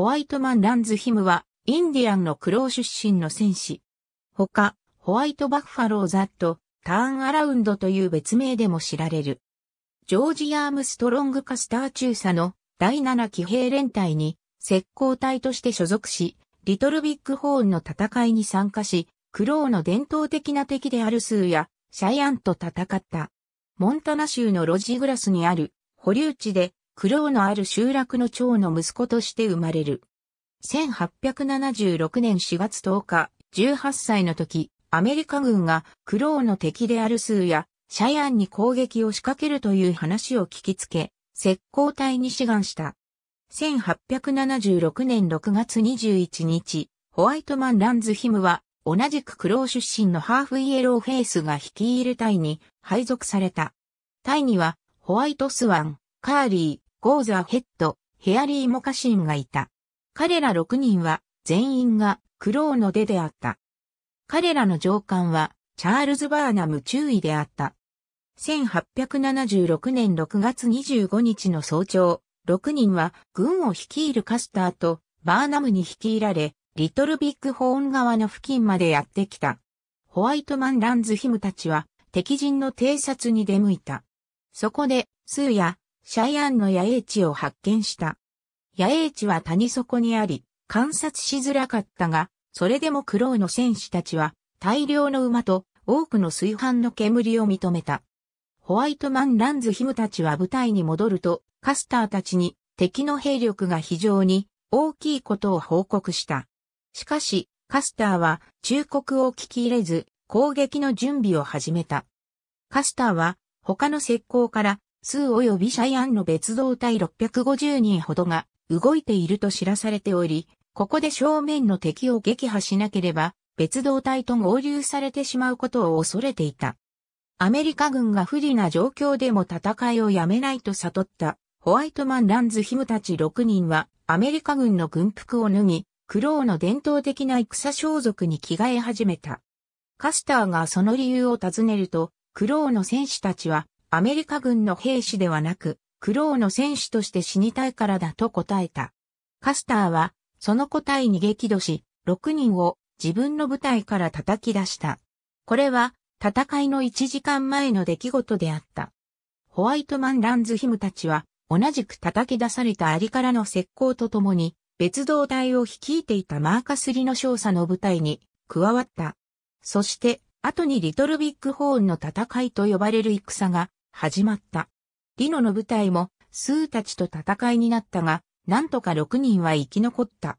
ホワイトマン・ランズヒムは、インディアンの苦労出身の戦士。他、ホワイト・バッファロー・ザット、ターン・アラウンドという別名でも知られる。ジョージ・アームストロング・カスター中佐の第7騎兵連隊に、石膏隊として所属し、リトルビッグホーンの戦いに参加し、クローの伝統的な敵であるスーやシャイアンと戦った。モンタナ州のロジグラスにある保留地で苦労のある集落の長の息子として生まれる。1876年4月10日、18歳の時、アメリカ軍が苦労の敵であるスーやシャヤンに攻撃を仕掛けるという話を聞きつけ、石膏隊に志願した。1876年6月21日、ホワイトマン・ランズヒムは、同じく苦労出身のハーフイエローフェイスが率いる隊に配属された。隊には、ホワイトスワン、カーリゴーザ・ヘッド、ヘアリー・モカシンがいた。彼ら6人は全員がクローの出であった。彼らの上官はチャールズ・バーナム中尉であった。1876年6月25日の早朝、6人は軍を率いるカスターとバーナムに率いられ、リトルビッグホーン側の付近までやってきた。ホワイトマンランズヒムたちは敵陣の偵察に出向いた。そこで、スーやシャイアンの野営地を発見した。野営地は谷底にあり、観察しづらかったが、それでもクローの戦士たちは、大量の馬と多くの炊飯の煙を認めた。ホワイトマン・ランズヒムたちは部隊に戻ると、カスターたちに敵の兵力が非常に大きいことを報告した。しかし、カスターは忠告を聞き入れず、攻撃の準備を始めた。カスターは他の石膏から数及びシャイアンの別動隊650人ほどが動いていると知らされており、ここで正面の敵を撃破しなければ、別動隊と合流されてしまうことを恐れていた。アメリカ軍が不利な状況でも戦いをやめないと悟ったホワイトマン・ランズ・ヒムたち6人はアメリカ軍の軍服を脱ぎ、クローの伝統的な戦装束に着替え始めた。カスターがその理由を尋ねると、クローの戦士たちはアメリカ軍の兵士ではなく、クローの戦士として死にたいからだと答えた。カスターは、その答えに激怒し、6人を自分の部隊から叩き出した。これは、戦いの1時間前の出来事であった。ホワイトマンランズヒムたちは、同じく叩き出されたアリからの石膏とともに、別動隊を率いていたマーカスリの少佐の部隊に加わった。そして、後にリトルビッグホーンの戦いと呼ばれる戦が始まった。リノの部隊もスーたちと戦いになったが、なんとか6人は生き残った。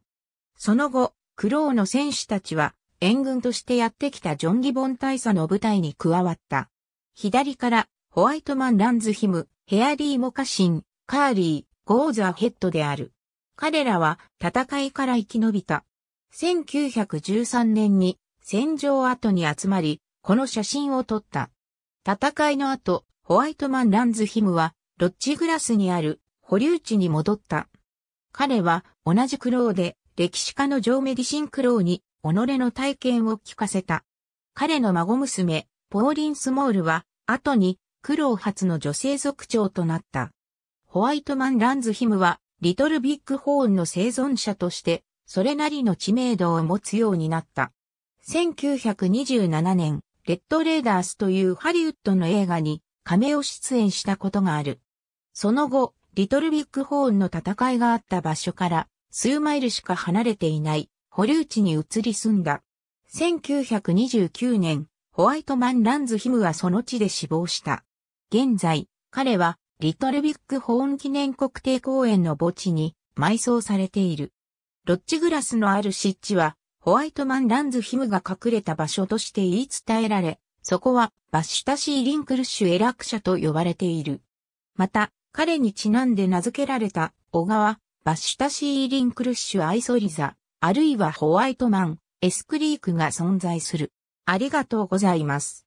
その後、クローの戦士たちは援軍としてやってきたジョン・ギボン大佐の部隊に加わった。左からホワイトマン・ランズヒム、ヘアリー・モカシン、カーリー、ゴーザ・ヘッドである。彼らは戦いから生き延びた。1913年に戦場後に集まり、この写真を撮った。戦いの後、ホワイトマン・ランズヒムは、ロッチグラスにある保留地に戻った。彼は同じ苦労で歴史家のジョー・メディシン・クローに己の体験を聞かせた。彼の孫娘、ポーリン・スモールは、後に苦労初の女性族長となった。ホワイトマン・ランズヒムは、リトル・ビッグ・ホーンの生存者として、それなりの知名度を持つようになった。1927年、レッド・レーダースというハリウッドの映画に亀を出演したことがある。その後、リトルビッグホーンの戦いがあった場所から数マイルしか離れていない保留地に移り住んだ。1929年、ホワイトマン・ランズ・ヒムはその地で死亡した。現在、彼はリトルビッグホーン記念国定公園の墓地に埋葬されている。ロッジグラスのある湿地は、ホワイトマン・ランズ・ヒムが隠れた場所として言い伝えられ、そこはバッシュタシー・リンクルッシュ・エラク社と呼ばれている。また、彼にちなんで名付けられた小川、バッシュタシー・リンクルッシュ・アイソリザ、あるいはホワイトマン、エスクリークが存在する。ありがとうございます。